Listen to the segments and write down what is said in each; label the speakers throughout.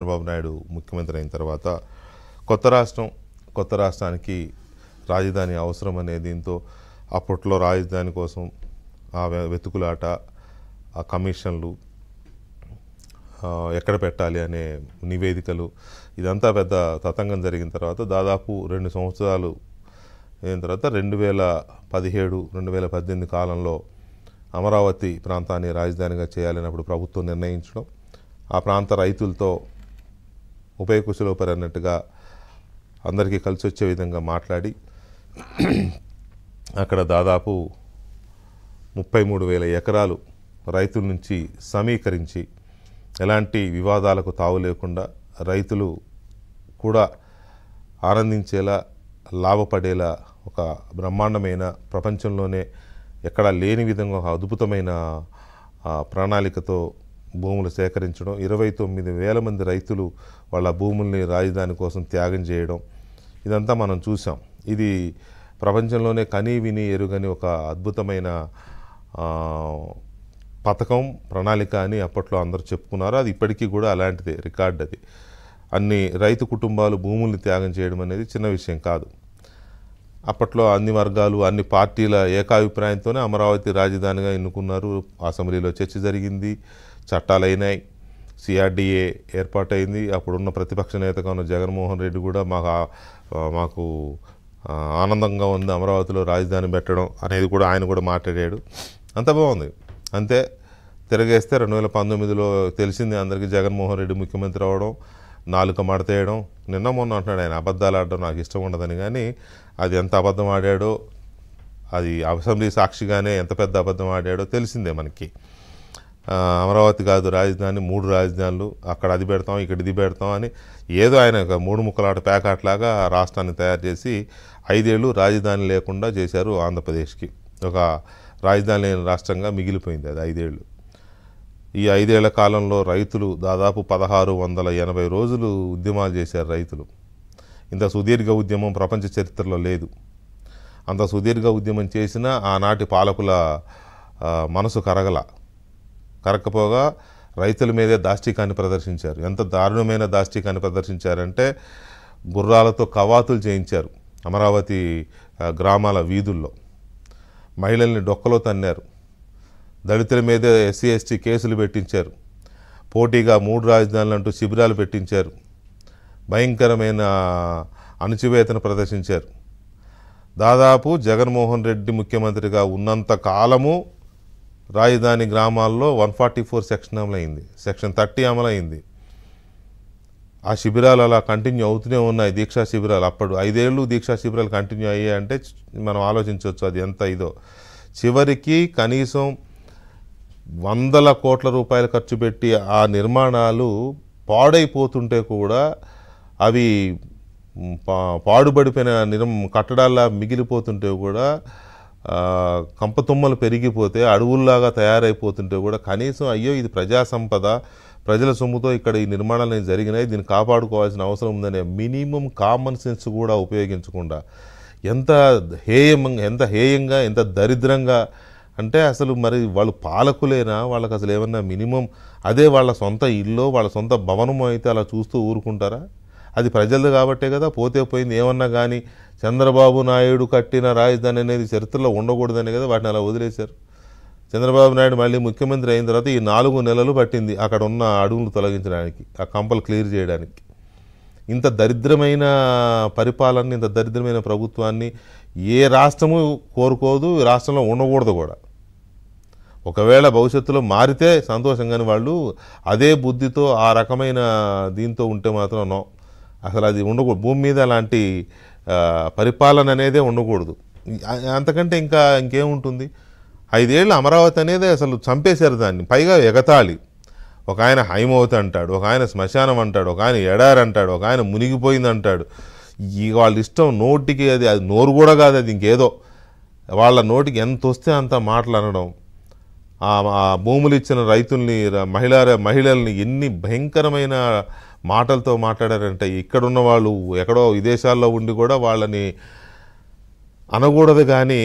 Speaker 1: చంద్రబాబు నాయుడు ముఖ్యమంత్రి అయిన తర్వాత కొత్త రాష్ట్రం కొత్త రాష్ట్రానికి రాజధాని అవసరం అనే దీంతో అప్పట్లో రాజధాని కోసం ఆ వెతుకులాట ఆ కమిషన్లు ఎక్కడ పెట్టాలి అనే నివేదికలు ఇదంతా పెద్ద తతంగం జరిగిన తర్వాత దాదాపు రెండు సంవత్సరాలు అయిన తర్వాత రెండు వేల పదిహేడు రెండు వేల పద్దెనిమిది కాలంలో అమరావతి ప్రాంతాన్ని రాజధానిగా చేయాలన్నప్పుడు ప్రభుత్వం నిర్ణయించడం ఆ ప్రాంత రైతులతో ఉభయ కుశలోపరి అన్నట్టుగా అందరికీ కలిసి వచ్చే విధంగా మాట్లాడి అక్కడ దాదాపు ముప్పై మూడు వేల ఎకరాలు రైతుల నుంచి సమీకరించి ఎలాంటి వివాదాలకు తావు లేకుండా రైతులు కూడా ఆనందించేలా లాభపడేలా ఒక బ్రహ్మాండమైన ప్రపంచంలోనే ఎక్కడా లేని విధంగా ఒక అద్భుతమైన ప్రణాళికతో భూములు సేకరించడం ఇరవై తొమ్మిది వేల మంది రైతులు వాళ్ళ భూముల్ని రాజధాని కోసం త్యాగం చేయడం ఇదంతా మనం చూసాం ఇది ప్రపంచంలోనే కనీ విని ఎరుగని ఒక అద్భుతమైన పథకం ప్రణాళిక అని అప్పట్లో అందరూ చెప్పుకున్నారు అది ఇప్పటికీ కూడా అలాంటిదే రికార్డ్ అది అన్ని రైతు కుటుంబాలు భూముల్ని త్యాగం చేయడం అనేది చిన్న విషయం కాదు అప్పట్లో అన్ని వర్గాలు అన్ని పార్టీల ఏకాభిప్రాయంతోనే అమరావతి రాజధానిగా ఎన్నుకున్నారు అసెంబ్లీలో చర్చ జరిగింది చట్టాలు అయినాయి సిఆర్డిఏ ఏర్పాటైంది అప్పుడున్న ప్రతిపక్ష నేతగా ఉన్న జగన్మోహన్ రెడ్డి కూడా మాకు మాకు ఆనందంగా ఉంది అమరావతిలో రాజధాని పెట్టడం అనేది కూడా ఆయన కూడా మాట్లాడాడు అంత బాగుంది అంతే తిరగేస్తే రెండు వేల పంతొమ్మిదిలో తెలిసింది అందరికీ జగన్మోహన్ రెడ్డి ముఖ్యమంత్రి అవడం నాలుక మడతేయడం నిన్న మొన్న అంటున్నాడు ఆయన అబద్ధాలు ఆడడం నాకు ఇష్టం ఉండదని కానీ అది ఎంత అబద్ధం ఆడాడో అది అసెంబ్లీ సాక్షిగానే ఎంత పెద్ద అబద్ధం ఆడాడో తెలిసిందే మనకి అమరావతి కాదు రాజధాని మూడు రాజధానులు అక్కడ అది పెడతాం ఇక్కడ ఇది పెడతాం అని ఏదో ఆయన మూడు ముక్కలాట ప్యాకాట్లాగా రాష్ట్రాన్ని తయారు చేసి ఐదేళ్ళు రాజధాని లేకుండా చేశారు ఆంధ్రప్రదేశ్కి ఒక రాజధాని లేని రాష్ట్రంగా మిగిలిపోయింది అది ఐదేళ్ళు ఈ ఐదేళ్ల కాలంలో రైతులు దాదాపు పదహారు వందల ఎనభై రోజులు ఉద్యమాలు చేశారు రైతులు ఇంత సుదీర్ఘ ఉద్యమం ప్రపంచ చరిత్రలో లేదు అంత సుదీర్ఘ ఉద్యమం చేసినా ఆనాటి పాలకుల మనసు కరగల కరకపోగా రైతుల మీదే దాష్టికాన్ని ప్రదర్శించారు ఎంత దారుణమైన దాష్టికాన్ని ప్రదర్శించారంటే గుర్రాలతో కవాతులు చేయించారు అమరావతి గ్రామాల వీధుల్లో మహిళల్ని డొక్కలో తన్నారు దళితుల మీద ఎస్సీ ఎస్టీ కేసులు పెట్టించారు పోటీగా మూడు రాజధానులు అంటూ శిబిరాలు పెట్టించారు భయంకరమైన అణచివేతను ప్రదర్శించారు దాదాపు జగన్మోహన్ రెడ్డి ముఖ్యమంత్రిగా ఉన్నంత కాలము రాజధాని గ్రామాల్లో వన్ ఫార్టీ ఫోర్ సెక్షన్ అమలైంది సెక్షన్ థర్టీ అమలైంది ఆ శిబిరాలు అలా కంటిన్యూ అవుతూనే ఉన్నాయి దీక్షా శిబిరాలు అప్పుడు ఐదేళ్ళు దీక్షా శిబిరాలు కంటిన్యూ అయ్యాయంటే మనం ఆలోచించవచ్చు అది ఎంత ఇదో చివరికి కనీసం వందల కోట్ల రూపాయలు ఖర్చు పెట్టి ఆ నిర్మాణాలు పాడైపోతుంటే కూడా అవి పాడుబడిపోయిన నిర్మ కట్టడాల మిగిలిపోతుంటే కూడా కంపతుమ్మలు పెరిగిపోతే అడవుల్లాగా తయారైపోతుంటే కూడా కనీసం అయ్యో ఇది ప్రజా సంపద ప్రజల సొమ్ముతో ఇక్కడ ఈ నిర్మాణాలు జరిగినాయి దీన్ని కాపాడుకోవాల్సిన అవసరం ఉందనే మినిమం కామన్ సెన్స్ కూడా ఉపయోగించకుండా ఎంత హేయం ఎంత హేయంగా ఎంత దరిద్రంగా అంటే అసలు మరి వాళ్ళు పాలకులేనా వాళ్ళకి అసలు ఏమన్నా మినిమం అదే వాళ్ళ సొంత ఇల్లు వాళ్ళ సొంత భవనం అయితే అలా చూస్తూ ఊరుకుంటారా అది ప్రజలు కాబట్టే కదా పోతే పోయింది ఏమన్నా కానీ చంద్రబాబు నాయుడు కట్టిన రాజధాని అనేది చరిత్రలో ఉండకూడదనే కదా వాటిని అలా వదిలేశారు చంద్రబాబు నాయుడు మళ్ళీ ముఖ్యమంత్రి అయిన తర్వాత ఈ నాలుగు నెలలు పట్టింది అక్కడ ఉన్న అడుగులు తొలగించడానికి ఆ కంపలు క్లియర్ చేయడానికి ఇంత దరిద్రమైన పరిపాలన ఇంత దరిద్రమైన ప్రభుత్వాన్ని ఏ రాష్ట్రము కోరుకోదు రాష్ట్రంలో ఉండకూడదు కూడా ఒకవేళ భవిష్యత్తులో మారితే సంతోషంగాని వాళ్ళు అదే బుద్ధితో ఆ రకమైన దీంతో ఉంటే మాత్రం నో అసలు అది ఉండకూడదు భూమి మీద అలాంటి పరిపాలన అనేదే ఉండకూడదు అంతకంటే ఇంకా ఇంకేముంటుంది ఐదేళ్ళు అమరావతి అనేది అసలు చంపేశారు దాన్ని పైగా ఎగతాళి ఒక ఆయన హైమవతి అంటాడు ఒక ఆయన శ్మశానం అంటాడు ఒక ఆయన ఎడారంటాడు అంటాడు ఒక ఆయన మునిగిపోయింది అంటాడు ఈ వాళ్ళ ఇష్టం నోటికి అది అది నోరు కూడా కాదు అది ఇంకేదో వాళ్ళ నోటికి ఎంత వస్తే అంత మాటలు అనడం ఆ భూములు ఇచ్చిన రైతుల్ని మహిళ మహిళల్ని ఎన్ని భయంకరమైన మాటలతో మాట్లాడారంటే ఇక్కడున్న వాళ్ళు ఎక్కడో విదేశాల్లో ఉండి కూడా వాళ్ళని అనకూడదు కానీ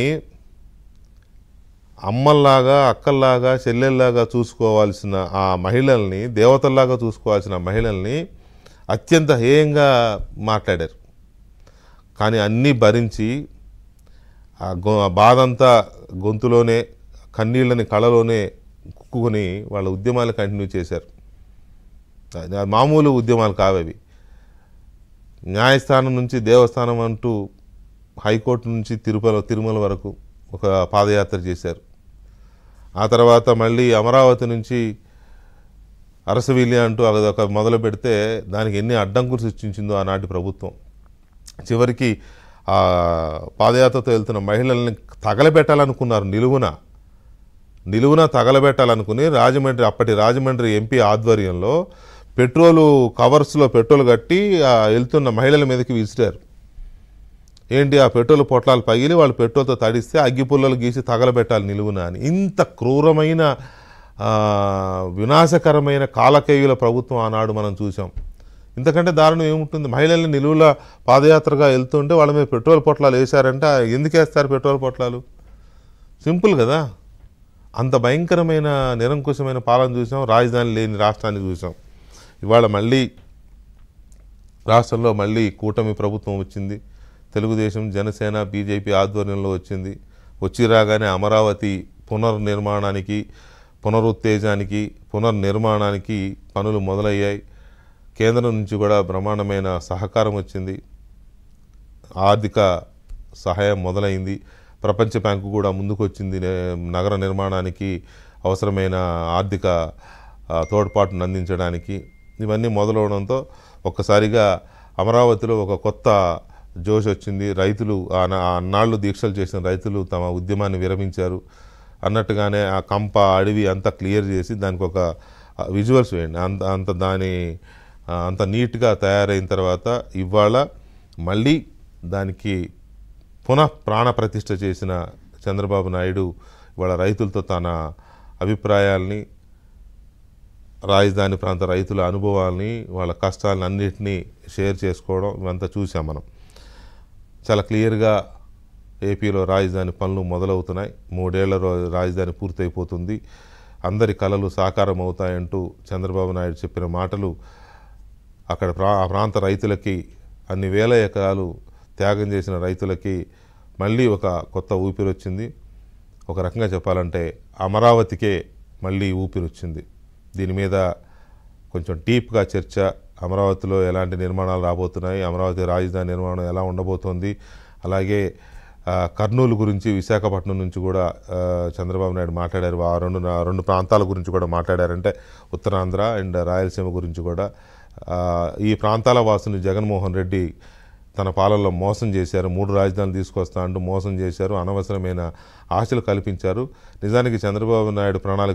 Speaker 1: అమ్మల్లాగా అక్కల్లాగా చెల్లెల్లాగా చూసుకోవాల్సిన ఆ మహిళల్ని దేవతల్లాగా చూసుకోవాల్సిన మహిళల్ని అత్యంత హేయంగా మాట్లాడారు కానీ అన్నీ భరించి ఆ గొ బాధంతా గొంతులోనే కన్నీళ్ళని కళలోనే కుక్కుని వాళ్ళ ఉద్యమాలు కంటిన్యూ చేశారు మామూలు ఉద్యమాలు కావేవి న్యాయస్థానం నుంచి దేవస్థానం అంటూ హైకోర్టు నుంచి తిరుపతి తిరుమల వరకు ఒక పాదయాత్ర చేశారు ఆ తర్వాత మళ్ళీ అమరావతి నుంచి అరసవీలి అంటూ అదొక మొదలు పెడితే దానికి ఎన్ని అడ్డంకులు సృష్టించిందో ఆనాటి ప్రభుత్వం చివరికి ఆ పాదయాత్రతో వెళ్తున్న మహిళల్ని తగలబెట్టాలనుకున్నారు నిలువున నిలువున తగలబెట్టాలనుకుని రాజమండ్రి అప్పటి రాజమండ్రి ఎంపీ ఆధ్వర్యంలో పెట్రోలు కవర్స్లో పెట్రోల్ కట్టి వెళ్తున్న మహిళల మీదకి విసిరారు ఏంటి ఆ పెట్రోల్ పొట్లాలు పగిలి వాళ్ళు పెట్రోల్తో తడిస్తే అగ్గి పుల్లలు గీసి తగలబెట్టాలి నిలువున అని ఇంత క్రూరమైన వినాశకరమైన కాలకేయుల ప్రభుత్వం ఆనాడు మనం చూసాం ఇంతకంటే దారుణం ఏముంటుంది మహిళల్ని నిలువుల పాదయాత్రగా వెళ్తుంటే వాళ్ళ మీద పెట్రోల్ పొట్లాలు వేశారంటే ఎందుకు వేస్తారు పెట్రోల్ పొట్లాలు సింపుల్ కదా అంత భయంకరమైన నిరంకుశమైన పాలన చూసాం రాజధాని లేని రాష్ట్రాన్ని చూసాం ఇవాళ మళ్ళీ రాష్ట్రంలో మళ్ళీ కూటమి ప్రభుత్వం వచ్చింది తెలుగుదేశం జనసేన బీజేపీ ఆధ్వర్యంలో వచ్చింది వచ్చి రాగానే అమరావతి పునర్నిర్మాణానికి పునరుత్తేజానికి పునర్నిర్మాణానికి పనులు మొదలయ్యాయి కేంద్రం నుంచి కూడా బ్రహ్మాండమైన సహకారం వచ్చింది ఆర్థిక సహాయం మొదలైంది ప్రపంచ బ్యాంకు కూడా ముందుకొచ్చింది నగర నిర్మాణానికి అవసరమైన ఆర్థిక తోడ్పాటును అందించడానికి ఇవన్నీ మొదలవడంతో ఒక్కసారిగా అమరావతిలో ఒక కొత్త జోష్ వచ్చింది రైతులు అన్నాళ్ళు దీక్షలు చేసిన రైతులు తమ ఉద్యమాన్ని విరమించారు అన్నట్టుగానే ఆ కంప అడవి అంతా క్లియర్ చేసి దానికి ఒక విజువల్స్ వేయండి అంత అంత దాని అంత నీట్గా తయారైన తర్వాత ఇవాళ మళ్ళీ దానికి పునః ప్రాణప్రతిష్ఠ చేసిన చంద్రబాబు నాయుడు ఇవాళ రైతులతో తన అభిప్రాయాల్ని రాజధాని ప్రాంత రైతుల అనుభవాల్ని వాళ్ళ కష్టాలను అన్నిటినీ షేర్ చేసుకోవడం ఇవంతా చూసాం మనం చాలా క్లియర్గా ఏపీలో రాజధాని పనులు మొదలవుతున్నాయి మూడేళ్ల రాజధాని పూర్తయిపోతుంది అందరి కళలు సాకారం అవుతాయంటూ చంద్రబాబు నాయుడు చెప్పిన మాటలు అక్కడ ప్రా ఆ ప్రాంత రైతులకి అన్ని వేల ఎకరాలు త్యాగం చేసిన రైతులకి మళ్ళీ ఒక కొత్త ఊపిరి వచ్చింది ఒక రకంగా చెప్పాలంటే అమరావతికే మళ్ళీ ఊపిరి వచ్చింది దీని మీద కొంచెం డీప్గా చర్చ అమరావతిలో ఎలాంటి నిర్మాణాలు రాబోతున్నాయి అమరావతి రాజధాని నిర్మాణం ఎలా ఉండబోతోంది అలాగే కర్నూలు గురించి విశాఖపట్నం నుంచి కూడా చంద్రబాబు నాయుడు మాట్లాడారు ఆ రెండు రెండు ప్రాంతాల గురించి కూడా మాట్లాడారంటే ఉత్తరాంధ్ర అండ్ రాయలసీమ గురించి కూడా ఈ ప్రాంతాల వాసుని జగన్మోహన్ రెడ్డి తన పాలనలో మోసం చేశారు మూడు రాజధానులు తీసుకొస్తా అంటూ మోసం చేశారు అనవసరమైన ఆశలు కల్పించారు నిజానికి చంద్రబాబు నాయుడు ప్రణాళిక